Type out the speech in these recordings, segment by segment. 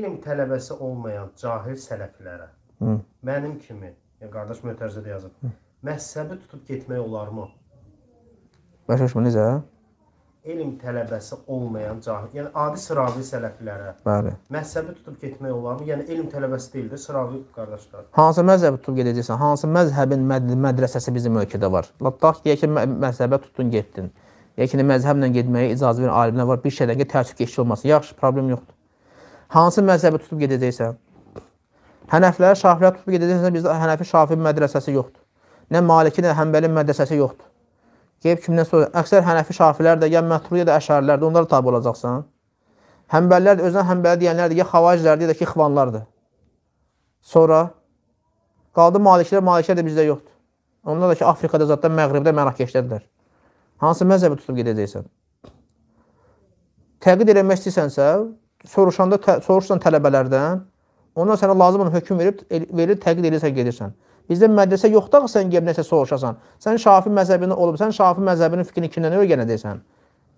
elm tələbəsi olmayan cahil sələflərə, Hı. mənim kimi, ya qardaş mötərzədə yazıb, məhzəbi tutub getmək olarmı? Başa düşmə necə? Elm tələbəsi olmayan cahil, yəni adi sıravi sələflərə. Bəli. Məhzəbi tutub getmək olarmı? Yəni elm tələbəsi deyil də sıravi qardaşlar. Hansı məzhəbi tutub gedəcəksən? Hansı məzhəbin məd mədrəsəsi bizim ölkədə var? Lətaq deyək ki, məzhəbə tutdun, getdin. Yəni məzhəblə getməyə icazə verən alimlər var. Bir şeydən ki, təəssüf keçmiş olmasın. Yaxşı, problem yoxdur hansı məzhəbi tutub gedəcəksən? Hənəflər, Şafilər tutub gedəcəksən, bizdə Hənəfi Şafi mədrəsəsi yoxdur. Nə Maliki, nə Həmbəli mədrəsəsi yoxdur. Qeyb kimdən sonra əksər Hənəfi Şafilər də ya Mətruli ya da Əşarilərdir, onlara tabe olacaqsan. Həmbəllər də özünə Həmbəli deyənlərdir, ya Xavacilərdir, ya ki, Xvanlardır. Sonra qaldı Malikilər, Malikilər də bizdə yoxdur. Onlar da ki, Afrikada zaten Məğribdə mərakəşdədirlər. Hansı məzhəbi tutub gedəcəksən? Təqid eləmək istəyirsənsə, soruşanda tə, soruşsan tələbələrdən, onlar sənə lazım olan hökm verib verir, təqid edirsə gedirsən. Bizdə mədrəsə yoxdur ki, sən gəlib nəsə soruşasan. Sən Şafi məzhəbində olub, sən Şafi məzhəbinin fikrini kimdən öyrənəcəksən?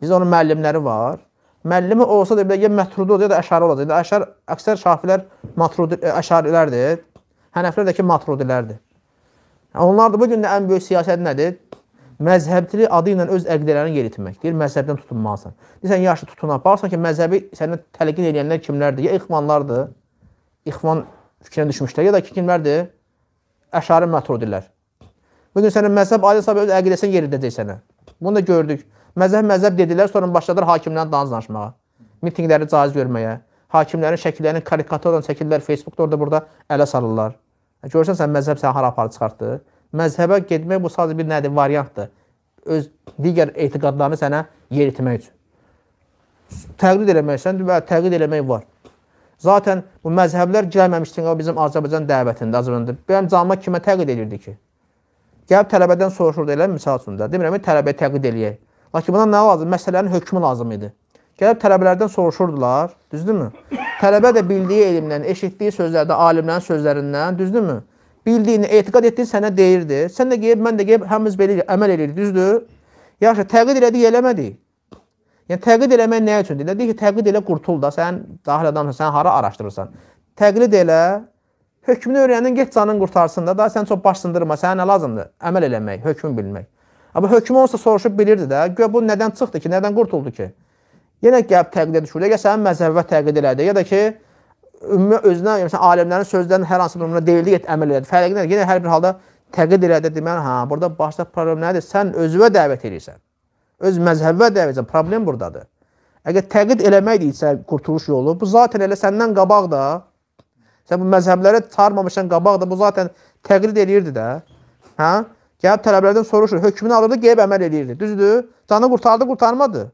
Bizdə onun müəllimləri var. Müəllimi olsa da belə ya mətrudi olacaq ya da əşari olacaq. Əşar əksər Şafilər matrudi e, əşarilərdir. Hənəflər də ki matrudilərdir. Onlar da bu gün də ən böyük siyasət nədir? məzhəbçilik adı ilə öz əqidələrini yeritmək. Deyir, məzhəbdən tutunmalısan. Deyirsən, yaxşı tutuna. Baxsan ki, məzhəbi sənə təlqin edənlər kimlərdir? Ya ixvanlardır, ixvan fikrinə düşmüşlər, ya da ki, kimlərdir? Əşari mətrudirlər. Bu gün sənə məzhəb adı hesabı öz əqidəsini yeridəcək sənə. Bunu da gördük. Məzhəb məzhəb dedilər, sonra başladılar hakimlərlə danış danışmağa. Mitinqləri caiz görməyə, hakimlərin şəkillərini karikaturdan çəkirlər, Facebookda orada burada ələ salırlar. E, görürsən sən məzhəb səni hara aparıb çıxartdı? Məzhəbə getmək bu sadəcə bir nədir? Variantdır. Öz digər etiqadlarını sənə yeritmək üçün. Təqlid eləməksən, və təqlid eləmək var. Zaten bu məzhəblər gəlməmişdir o bizim Azərbaycan dəvətində, Azərbaycanda. Bəyəm cama kimə təqlid edirdi ki? Gəlib tələbədən soruşurdu elə misal üçün də. Demirəm, tələbəyə təqlid eləyək. Lakin buna nə lazım? Məsələnin hökmü lazım idi. Gəlib tələbələrdən soruşurdular, düzdürmü? Tələbə də bildiyi elmdən, eşitdiyi sözlərdə, alimlərin sözlərindən, düzdürmü? bildiyini, etiqad etdiyini sənə deyirdi. Sən də qeyb, mən də qeyb, hamımız belə əməl edirik, düzdür? Yaxşı, təqid elədik, eləmədik. Yəni təqid eləmək nə üçündür? Dedik ki, təqid elə qurtul da, sən dahil adamsan, sən hara araşdırırsan. Təqlid elə, hökmünü öyrənin, get canın qurtarsın da, da sən çox baş sındırma, sənə nə lazımdır? Əməl eləmək, hökmü bilmək. Amma hökmü olsa soruşub bilirdi də, gör bu nədən çıxdı ki, nədən qurtuldu ki? Yenə gəlib təqlidə düşür, ya sənin məzhəbə təqid elədi, ya da ki, ümumi özünə, yəni məsələn, alimlərin sözlərinin hər hansı durumuna deyildik et əməl elədi. Fərqi nədir? Yəni yenə hər bir halda təqid elədi deməli, hə, burada başda problem nədir? Sən özünə dəvət edirsən. Öz məzhəbinə dəvət edirsən. Problem burdadır. Əgər təqid eləməkdirsə qurtuluş yolu, bu zaten elə səndən qabaq da sən bu məzhəblərə çağırmamışdan qabaq da bu zaten təqlid eləyirdi də. Hə? Gəlib tələbələrdən soruşur, hökmünü alırdı, qeyb əməl eləyirdi. Düzdür? Canı qurtardı, qurtarmadı.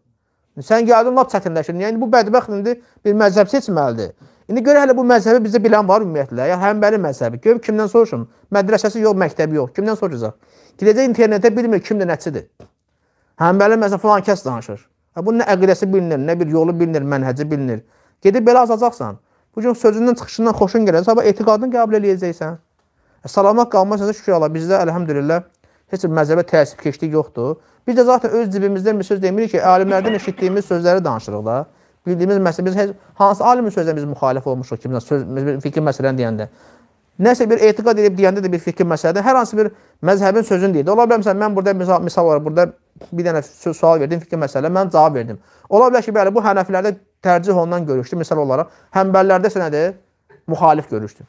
Sən gəldin lap çətinləşir. Yəni bu bədbəxt indi bir məzhəb seçməlidir. İndi görə hələ bu məzhəbi bizə bilən var ümumiyyətlə. Ya Həmbəli məzhəbi. Görüm kimdən soruşum? Mədrəsəsi yox, məktəbi yox. Kimdən soruşacaq? Gedəcək internetə bilmir kimdə nəçidir. Həmbəli məzhəbi falan kəs danışır. Ha bunun nə əqidəsi bilinir, nə bir yolu bilinir, mənhəci bilinir. Gedib belə azacaqsan. Bu gün sözündən çıxışından xoşun gəlir, sabah etiqadını qəbul eləyəcəksən. E, salamat qalmasan şükür Allah bizdə elhamdülillah heç bir məzhəbə təəssübkeşlik yoxdur. Biz də zaten öz cibimizdən bir söz demirik ki, alimlərdən eşitdiyimiz sözləri danışırıq da. Bildiyimiz məsələ, biz heç, hansı alimin sözlə biz müxalif olmuşuq kimdən, söz, bir fikir məsələni deyəndə. Nəsə bir etiqad edib deyəndə də bir fikir məsələdə, hər hansı bir məzhəbin sözünü deyir. Ola bilər, məsələn, mən burada misal, misal olaraq, burada bir dənə sual verdim, fikir məsələ, mən cavab verdim. Ola bilər ki, bəli, bu hənəfilərdə tərcih ondan görüşdü, misal olaraq, həmbələrdə isə nədir? Müxalif görüşdü.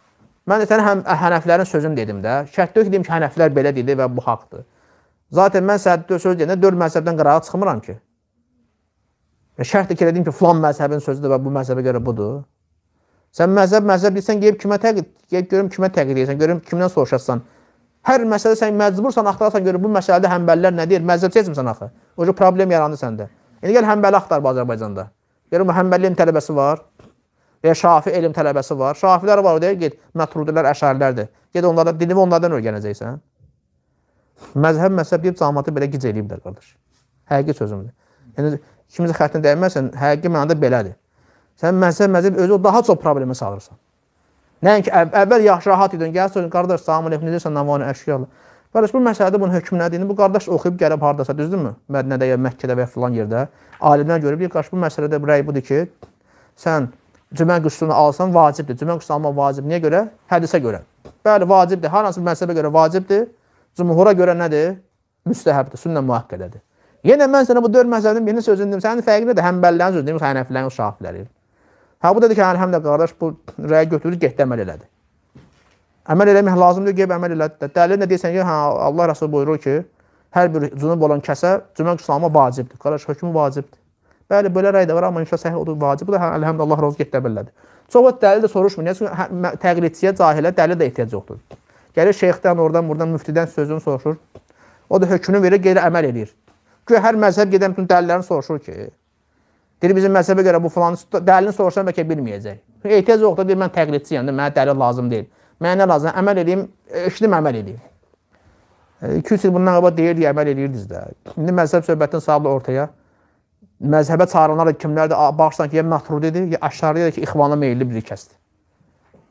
Mən də sənə həm hənəflərin sözünü dedim də, şərtdə ki, deyim ki, hənəflər belə dedi və bu haqdır. Zaten mən səhəddə söz deyəndə dörd məzhəbdən qırağa çıxmıram ki. Və e, şərtlə ki, elədim ki, filan məzhəbin sözüdür və bu məzhəbə görə budur. Sən məzhəb məzhəb deyirsən, gəlib kimə təqid, gəlib görüm kimə təqid edirsən, görüm kimdən soruşasan. Hər məsələdə sən məcbursan, axtarsan görüm bu məsələdə həmbəllər nə deyir? Məzhəb seçmirsən axı. Oca problem yarandı səndə. İndi gəl həmbəli axtar Azərbaycanda. Görüm həmbəlli elm tələbəsi var. Və ya Şafi elm tələbəsi var. Şafilər var, deyə get, Mətrudilər, Əşarilərdir. Get onlardan dilini onlardan öyrənəcəksən. Məzhəb məsəb deyib cəmaatı belə gic eləyiblər qardaş. Həqiqi sözümdür. Yəni, kimsə xəttinə dəyməsən, həqiqi mənada belədir. Sən məhzəb məzəb özü daha çox problemə salırsan. Nəinki əv əvvəl yaxşı rahat idin, gəl söyləyin, qardaş, salam əleykum, necəsən, navanı əşkiyarla. Qardaş, bu məsələdə bunun hökmü nədir? İndi bu qardaş oxuyub gəlib hardasa, düzdürmü? Mədnədə ya Məkkədə və ya filan yerdə alimdən görüb, deyir, qardaş, bu məsələdə rəy budur ki, sən cümə qüslunu alsan vacibdir. Cümə qüslunu almaq vacib niyə görə? Hədisə görə. Bəli, vacibdir. Hər hansı bir məsələyə görə vacibdir. Cümhura görə nədir? Müstəhəbdir, sünnə müəkkədədir. Yenə mən sənə bu dörd məsələnin birinin sözünü deyim. Sənin fərqi nədir? Həmbəllərin sözü deyim, Hənəfilərin, Şafilərin. Hə bu dedi ki, həlhamdə qardaş bu rəyə götürür, getdi əməl elədi. Əməl eləmək lazımdır, gəlib əməl elədi. Dəlil nə deyirsən ki, hə Allah Rəsul buyurur ki, hər bir cünub olan kəsə cümə quslanma vacibdir. Qardaş hökmü vacibdir. Bəli, belə rəy də var, amma inşallah səhih odur, vacibdir. Hə elhamdə Allah razı getdi əməl elədi. Çox dəlil də soruşmur. Niyə? Çünki hə, təqlidçiyə, cahilə dəli də ehtiyac yoxdur. Gəlir şeyxdən, oradan, buradan, müftidən sözünü soruşur. O da hökmünü verir, geri əməl eləyir. Güya hər məzhəb gedən bütün dəlillərini soruşur ki, deyir bizim məzhəbə görə bu falan dəlilini soruşan bəlkə bilməyəcək. Ehtiyac yoxdur, deyir mən təqlidçiyəm, də mənə dəlil lazım deyil. Mənə nə lazım? Əməl edeyim, eşidim əməl edeyim. 2-3 e, il bundan qabaq deyirdi, əməl edirdiniz də. İndi məzhəb söhbətinin saldı ortaya. Məzhəbə çağıranlar da kimlərdir? Baxsan ki, ya mətrud idi, ya aşağıya da ki, ixvana meylli biri kəsdi.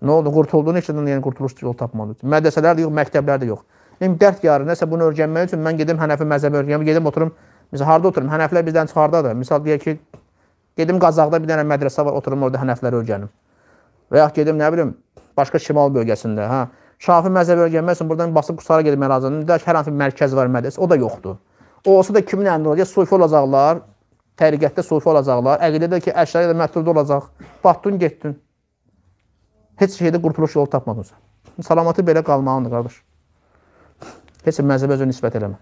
Nə oldu? Qurtuldu, neçədən yəni qurtuluş yol tapmadı. Mədəsələr də yox, məktəblər də yox. Deyim, dərd yarı nəsə bunu öyrənmək üçün mən gedim Hənəfi məzhəbi öyrənəm, gedim oturum, misal harda oturum? Hənəflər bizdən çıxardadır. Misal deyək ki, gedim Qazaqda bir dənə mədrəsə var, oturum orada Hənəfləri öyrənim. Və ya gedim nə bilim, başqa şimal bölgəsində, hə. Şafi məzhəbi öyrənmək üçün buradan basıb Qusara gedim Ərazənin. Deyək hər hansı bir mərkəz var mədrəsə, o da yoxdur. O olsa da kimin əlində olacaq? Sufi olacaqlar, təriqətdə sufi olacaqlar, əqidədə ki, əşəri də mətrud olacaq. Batdın, getdin. Heç şeydə qurtuluş yolu tapmadın sən. Salamatı belə qalmalıdır, qardaş. Heç bir məzhəbə özünü nisbət eləmə.